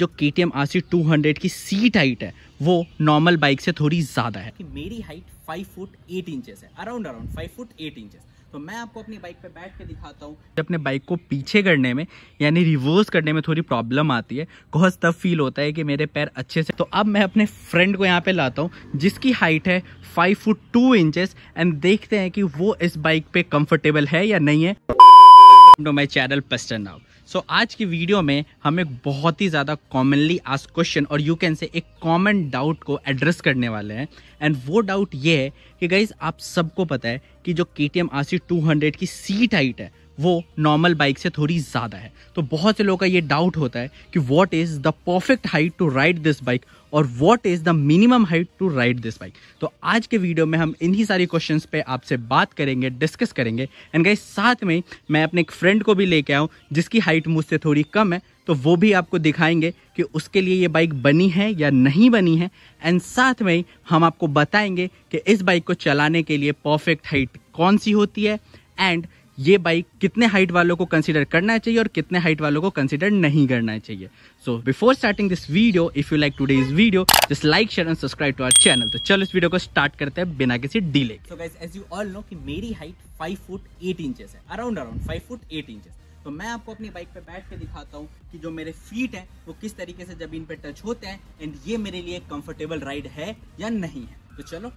जो K T M R C two hundred की seat height है वो नॉर्मल बाइक से थोड़ी ज़्यादा है मेरी height five foot eight inches है around around five foot eight inches तो मैं आपको अपनी बाइक पे बैठ के दिखाता हूँ अपने बाइक को पीछे करने में यानी रिवर्स करने में थोड़ी प्रॉब्लम आती है बहुत तब फील होता है कि मेरे पैर अच्छे से तो अब मैं अपने फ्रेंड को यहाँ पे लाता हूँ जिसकी हाइट है five foot two inches and देखते हैं कि वो इस बाइक पे कंफर्टेबल है या नहीं है टू माई चैनल पेस्टन नाउ सो so, आज की वीडियो में हम एक बहुत ही ज़्यादा कॉमनली आज क्वेश्चन और यू कैन से एक कॉमन डाउट को एड्रेस करने वाले हैं एंड वो डाउट ये है कि गाइज आप सबको पता है कि जो K T M R C two hundred की सीट हाइट है वो नॉर्मल बाइक से थोड़ी ज़्यादा है तो बहुत से लोगों का ये डाउट होता है कि what is the perfect height to ride this bike और what is the minimum height to ride this bike तो आज के वीडियो में हम इन्हीं सारी क्वेश्चंस पे आपसे बात करेंगे डिस्कस करेंगे एंड गाइस साथ में मैं अपने एक फ्रेंड को भी लेके आऊँ जिसकी हाइट मुझसे थोड़ी कम है तो वो भी आपको दिखाएंगे कि उसके लिए ये बाइक बनी है या नहीं बनी है एंड साथ में हम आपको बताएंगे कि इस बाइक को चलाने के लिए परफेक्ट हाइट कौन सी होती है एंड ये बाइक कितने हाइट वालों को कंसिडर करना चाहिए और कितने हाइट वालों को कंसिडर नहीं करना चाहिए so before starting this video if you like today is video just like share and subscribe to our channel तो चलो इस वीडियो को स्टार्ट करते हैं बिना किसी delay so guys as you all know कि मेरी height five foot eight inches है around around five foot eight inches तो मैं आपको अपनी बाइक पे बैठ के दिखाता हूँ कि जो मेरे फीट हैं वो किस तरीके से जब इन पे टच होते हैं एंड ये मेरे लिए कंफर्टेबल राइड है या नहीं है तो चलो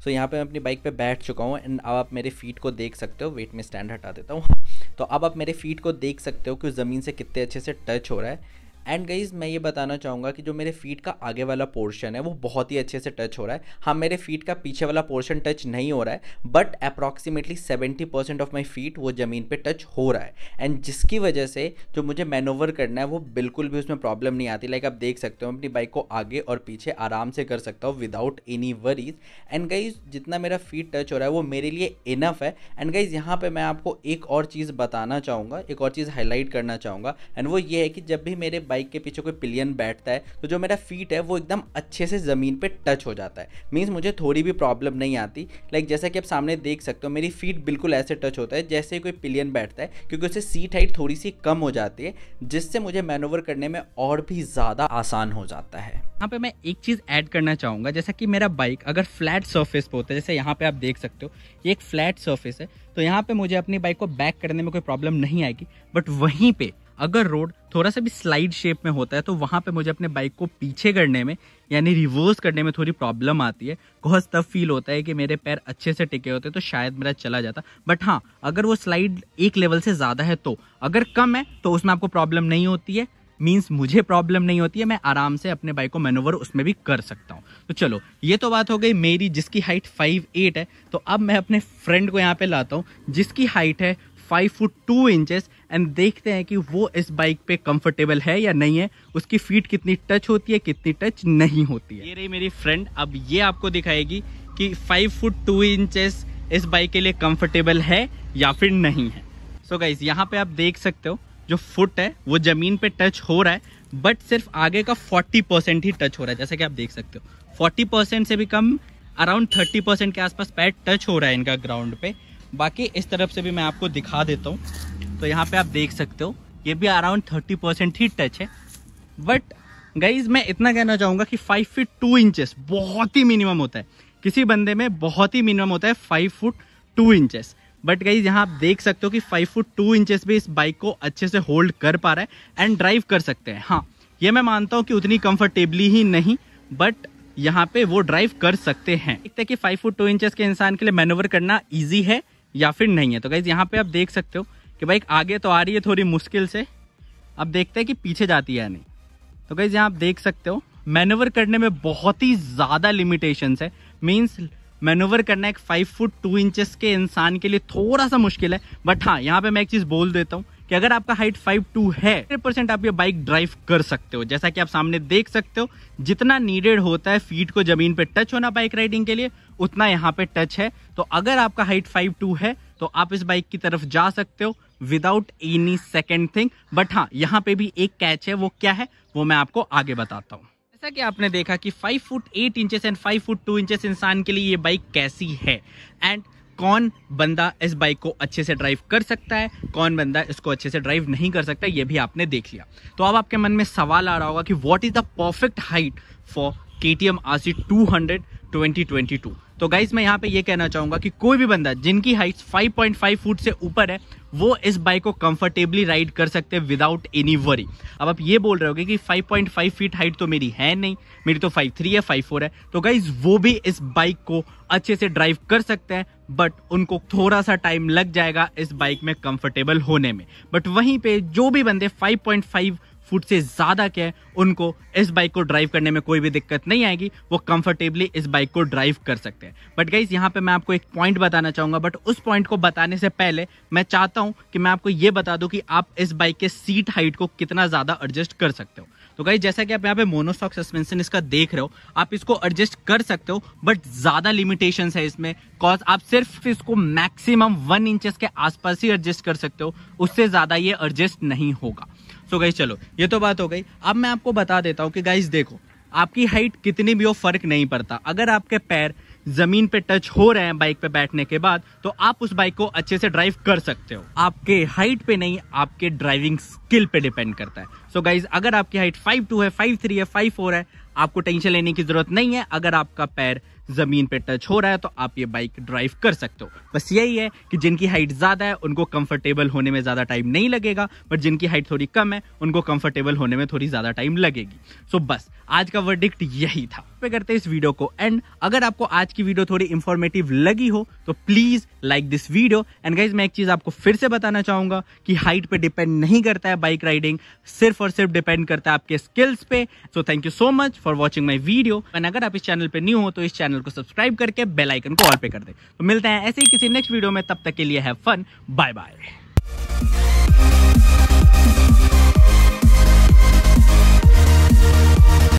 सो so, यहाँ पे मैं अपनी बाइक पे बैठ चुका हूँ एंड अब आप मेरे फीट को देख सकते हो वेट में स्टैंड हटा देता हूँ तो अब आप मेरे फीट को देख सकते हो कि ज़मीन से कितने अच्छे से टच हो रहा है एंड गईज़ मैं ये बताना चाहूँगा कि जो मेरे फीट का आगे वाला पोर्शन है वो बहुत ही अच्छे से टच हो रहा है हाँ मेरे फीट का पीछे वाला पोर्शन टच नहीं हो रहा है but approximately seventy percent of my feet वो ज़मीन पे टच हो रहा है एंड जिसकी वजह से जो मुझे मैनोवर करना है वो बिल्कुल भी उसमें प्रॉब्लम नहीं आती लाइक like, आप देख सकते हो अपनी बाइक को आगे और पीछे आराम से कर सकता हूँ without any worries and guys जितना मेरा फीट टच हो रहा है वो मेरे लिए इनफ है एंड गईज़ यहाँ पर मैं आपको एक और चीज़ बताना चाहूँगा एक और चीज़ हाईलाइट करना चाहूँगा एंड वो ये है कि जब भी मेरे बाइक के पीछे कोई पिलियन बैठता है तो जो मेरा फीट है वो एकदम अच्छे से ज़मीन पर टच हो जाता है मीन्स मुझे थोड़ी भी प्रॉब्लम नहीं आती लाइक जैसा कि आप सामने देख सकते हो मेरी फीट बिल्कुल ऐसे टच होता है जैसे कोई पिलियन बैठता है क्योंकि उससे सीट हाइट थोड़ी सी कम हो जाती है जिससे मुझे मैनोवर करने में और भी ज़्यादा आसान हो जाता है यहाँ पे मैं एक चीज़ ऐड करना चाहूँगा जैसा कि मेरा बाइक अगर फ्लैट सर्फेस पे होता है जैसे यहाँ पे आप देख सकते हो ये एक फ्लैट सर्फेस है तो यहाँ पे मुझे अपनी बाइक को बैक करने में कोई प्रॉब्लम नहीं आएगी बट वहीं पे अगर रोड थोड़ा सा भी स्लाइड शेप में होता है तो वहाँ पे मुझे अपने बाइक को पीछे करने में यानी रिवर्स करने में थोड़ी प्रॉब्लम आती है बहुत तब फील होता है कि मेरे पैर अच्छे से टिके होते तो शायद मेरा चला जाता बट हाँ अगर वो स्लाइड एक लेवल से ज़्यादा है तो अगर कम है तो उसमें आपको प्रॉब्लम नहीं होती है मीन्स मुझे प्रॉब्लम नहीं होती है मैं आराम से अपने बाइक को मैनोवर उसमें भी कर सकता हूँ तो चलो ये तो बात हो गई मेरी जिसकी हाइट फाइव एट है तो अब मैं अपने फ्रेंड को यहाँ पे लाता हूँ जिसकी हाइट है five foot two inches and देखते हैं कि वो इस बाइक पे कंफर्टेबल है या नहीं है उसकी फीट कितनी टच होती है कितनी टच नहीं होती है ये रही मेरी फ्रेंड अब ये आपको दिखाएगी कि फाइव फुट टू इंचेस इस बाइक के लिए कंफर्टेबल है या फिर नहीं है सो so गाइज यहाँ पे आप देख सकते हो जो फुट है वो ज़मीन पे टच हो रहा है बट सिर्फ आगे का 40 परसेंट ही टच हो रहा है जैसा कि आप देख सकते हो 40 परसेंट से भी कम अराउंड 30 परसेंट के आसपास पैर टच हो रहा है इनका ग्राउंड पे बाकी इस तरफ से भी मैं आपको दिखा देता हूँ तो यहाँ पे आप देख सकते हो ये भी अराउंड थर्टी परसेंट ही टच है बट गाइज मैं इतना कहना चाहूँगा कि फाइव फिट टू इंचेस बहुत ही मिनिमम होता है किसी बंदे में बहुत ही मिनिमम होता है five foot two inches but guys यहाँ आप देख सकते हो कि फाइव फुट टू इंचेस भी इस बाइक को अच्छे से होल्ड कर पा रहा है एंड ड्राइव कर सकते हैं हाँ ये मैं मानता हूँ कि उतनी कंफर्टेबली ही नहीं बट यहाँ पे वो ड्राइव कर सकते हैं एक कि फाइव फुट टू इंचेस के इंसान के लिए मैनोवर करना ईजी है या फिर नहीं है तो गाइज यहाँ पे आप देख सकते हो कि बाइक आगे तो आ रही है थोड़ी मुश्किल से अब देखते हैं कि पीछे जाती है या नहीं तो गाइज यहाँ आप देख सकते हो मैनूवर करने में बहुत ही ज़्यादा लिमिटेशंस है मीन्स मैनूवर करना एक फाइव फुट टू इंचेस के इंसान के लिए थोड़ा सा मुश्किल है बट हाँ यहाँ पे मैं एक चीज़ बोल देता हूँ कि अगर आपका हाइट 5'2 है परसेंट आप ये बाइक ड्राइव कर सकते हो जैसा कि आप सामने देख सकते हो जितना नीडेड होता है फीट को जमीन पे टच होना बाइक राइडिंग के लिए उतना यहाँ पे टच है तो अगर आपका हाइट 5'2 है तो आप इस बाइक की तरफ जा सकते हो without any second thing but हाँ यहाँ पे भी एक कैच है वो क्या है वो मैं आपको आगे बताता हूँ जैसा कि आपने देखा कि five foot eight inches and five foot two inches इंसान के लिए ये बाइक कैसी है एंड कौन बंदा इस बाइक को अच्छे से ड्राइव कर सकता है कौन बंदा इसको अच्छे से ड्राइव नहीं कर सकता ये भी आपने देख लिया तो अब आपके मन में सवाल आ रहा होगा कि what is the perfect height for K T M R C two hundred twenty twenty two तो गाइज मैं यहाँ पे ये कहना चाहूँगा कि कोई भी बंदा जिनकी हाइट 5.5 फुट से ऊपर है वो इस बाइक को कंफर्टेबली राइड कर सकते हैं विदाउट एनी वरी अब आप ये बोल रहे होगे कि 5.5 फीट हाइट तो मेरी है नहीं मेरी तो 5.3 है 5.4 है तो गाइज वो भी इस बाइक को अच्छे से ड्राइव कर सकते हैं बट उनको थोड़ा सा टाइम लग जाएगा इस बाइक में कंफर्टेबल होने में बट वहीं पे जो भी बंदे 5.5 फुट से ज़्यादा के हैं उनको इस बाइक को ड्राइव करने में कोई भी दिक्कत नहीं आएगी वो कंफर्टेबली इस बाइक को ड्राइव कर सकते हैं बट गाइज यहाँ पे मैं आपको एक पॉइंट बताना चाहूँगा बट उस पॉइंट को बताने से पहले मैं चाहता हूँ कि मैं आपको ये बता दूँ कि आप इस बाइक के सीट हाइट को कितना ज़्यादा एडजस्ट कर सकते हो तो गाइज जैसा कि आप यहाँ पे मोनोस्टॉक सस्पेंशन इसका देख रहे हो आप इसको एडजस्ट कर सकते हो बट ज़्यादा लिमिटेशन है इसमें कॉज आप सिर्फ इसको मैक्सिमम वन इंचेस के आसपास ही एडजस्ट कर सकते हो उससे ज़्यादा ये एडजस्ट नहीं होगा सो गाइज चलो ये तो बात हो गई अब मैं आपको बता देता हूँ कि गाइज देखो आपकी हाइट कितनी भी हो फर्क नहीं पड़ता अगर आपके पैर जमीन पे टच हो रहे हैं बाइक पे बैठने के बाद तो आप उस बाइक को अच्छे से ड्राइव कर सकते हो आपके हाइट पे नहीं आपके ड्राइविंग स्किल पे डिपेंड करता है सो so गाइज अगर आपकी हाइट फाइव टू है फाइव थ्री है फाइव फोर है आपको टेंशन लेने की जरूरत नहीं है अगर आपका पैर जमीन पे टच हो रहा है तो आप ये बाइक ड्राइव कर सकते हो बस यही है कि जिनकी हाइट ज्यादा है उनको कंफर्टेबल होने में ज्यादा टाइम नहीं लगेगा बट जिनकी हाइट थोड़ी कम है उनको कंफर्टेबल होने में थोड़ी ज्यादा टाइम लगेगी सो so बस आज का वर्डिक्ट यही था पे करते इस वीडियो को एंड अगर आपको आज की वीडियो थोड़ी इंफॉर्मेटिव लगी हो तो please like this video and guys मैं एक चीज आपको फिर से बताना चाहूंगा कि हाइट पे डिपेंड नहीं करता है बाइक राइडिंग सिर्फ सिर्फ और सिर्फ डिपेंड करता है आपके स्किल्स पे so thank you so much for watching my video and अगर आप इस चैनल पर न्यू हो तो इस चैनल को सब्सक्राइब करके बेलाइकन को ऑल पे कर दे तो मिलते हैं ऐसे ही किसी नेक्स्ट वीडियो में तब तक के लिए है फन बाय बाय